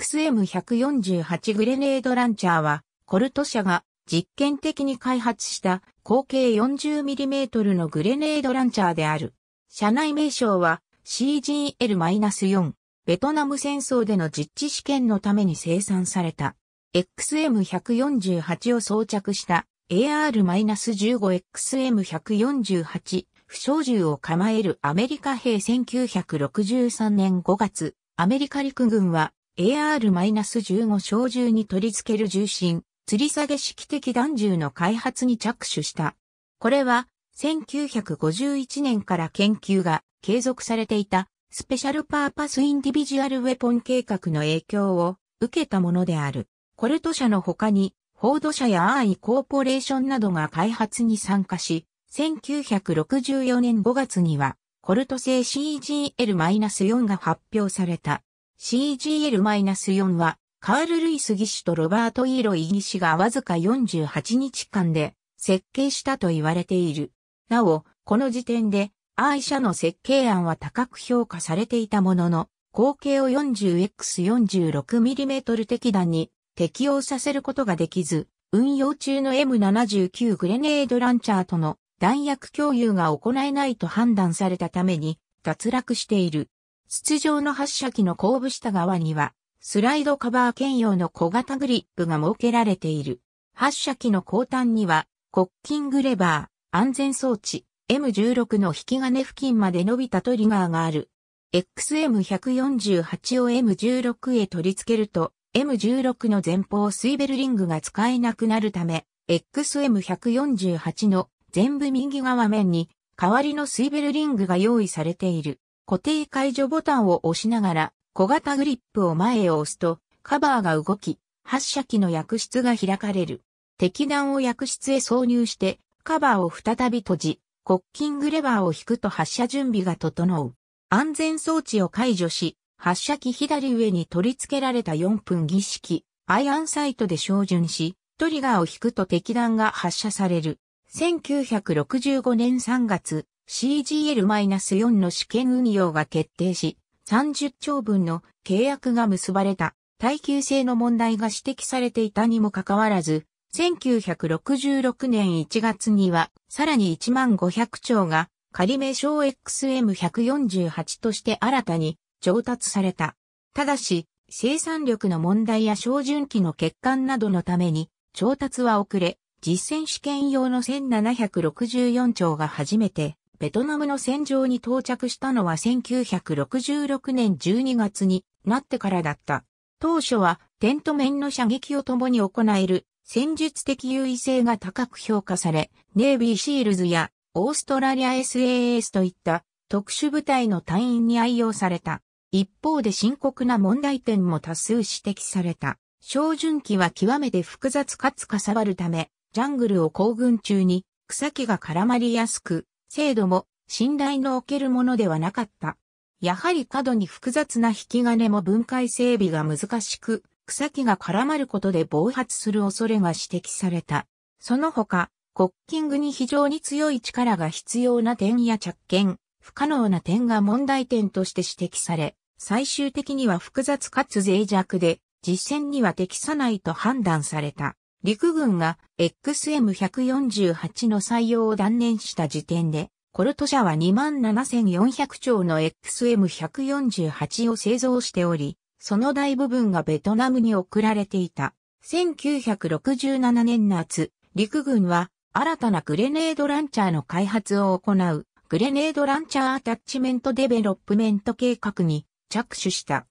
XM148 グレネードランチャーは、コルト社が実験的に開発した口径 40mm のグレネードランチャーである。社内名称は CGL-4。ベトナム戦争での実地試験のために生産された。XM148 を装着した AR-15XM148 不祥銃を構えるアメリカ兵1963年5月、アメリカ陸軍は AR-15 小銃に取り付ける重心、吊り下げ式的弾銃の開発に着手した。これは、1951年から研究が継続されていたスペシャルパーパスインディビジュアルウェポン計画の影響を受けたものである。コルト社の他に、フォード社やアーイコーポレーションなどが開発に参加し、1964年5月には、コルト製 CGL-4 が発表された。CGL-4 は、カール・ルイス技師とロバート・イーロイ技師がわずか48日間で設計したと言われている。なお、この時点で、愛車の設計案は高く評価されていたものの、口径を 40X46mm 適弾に適用させることができず、運用中の M79 グレネードランチャーとの弾薬共有が行えないと判断されたために脱落している。筒状の発射機の後部下側には、スライドカバー兼用の小型グリップが設けられている。発射機の後端には、コッキングレバー、安全装置、M16 の引き金付近まで伸びたトリガーがある。XM148 を M16 へ取り付けると、M16 の前方スイベルリングが使えなくなるため、XM148 の全部右側面に代わりのスイベルリングが用意されている。固定解除ボタンを押しながら、小型グリップを前へ押すと、カバーが動き、発射機の薬室が開かれる。敵弾を薬室へ挿入して、カバーを再び閉じ、コッキングレバーを引くと発射準備が整う。安全装置を解除し、発射機左上に取り付けられた4分儀式、アイアンサイトで照準し、トリガーを引くと敵弾が発射される。1965年3月、CGL-4 の試験運用が決定し、30兆分の契約が結ばれた耐久性の問題が指摘されていたにもかかわらず、1966年1月には、さらに1万500兆が仮名称 XM148 として新たに調達された。ただし、生産力の問題や照準器の欠陥などのために、調達は遅れ、実践試験用の1764兆が初めてベトナムの戦場に到着したのは1966年12月になってからだった。当初はテント面の射撃を共に行える戦術的優位性が高く評価され、ネイビーシールズやオーストラリア SAS といった特殊部隊の隊員に愛用された。一方で深刻な問題点も多数指摘された。照準器は極めて複雑かつかさばるため、ジャングルを行軍中に草木が絡まりやすく、制度も信頼のおけるものではなかった。やはり過度に複雑な引き金も分解整備が難しく、草木が絡まることで暴発する恐れが指摘された。その他、コッキングに非常に強い力が必要な点や着見、不可能な点が問題点として指摘され、最終的には複雑かつ脆弱で、実践には適さないと判断された。陸軍が XM148 の採用を断念した時点で、コルト社は27,400丁の XM148 を製造しており、その大部分がベトナムに送られていた。1967年夏、陸軍は新たなグレネードランチャーの開発を行う、グレネードランチャーアタッチメントデベロップメント計画に着手した。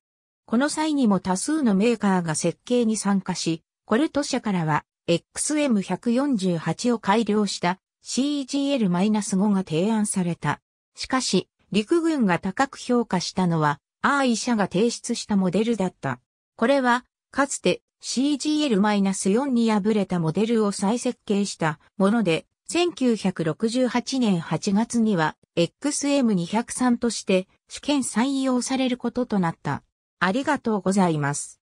この際にも多数のメーカーが設計に参加し、コルト社からは XM148 を改良した CGL-5 が提案された。しかし、陸軍が高く評価したのは、R 社が提出したモデルだった。これは、かつて CGL-4 に敗れたモデルを再設計したもので、1968年8月には XM203 として試験採用されることとなった。ありがとうございます。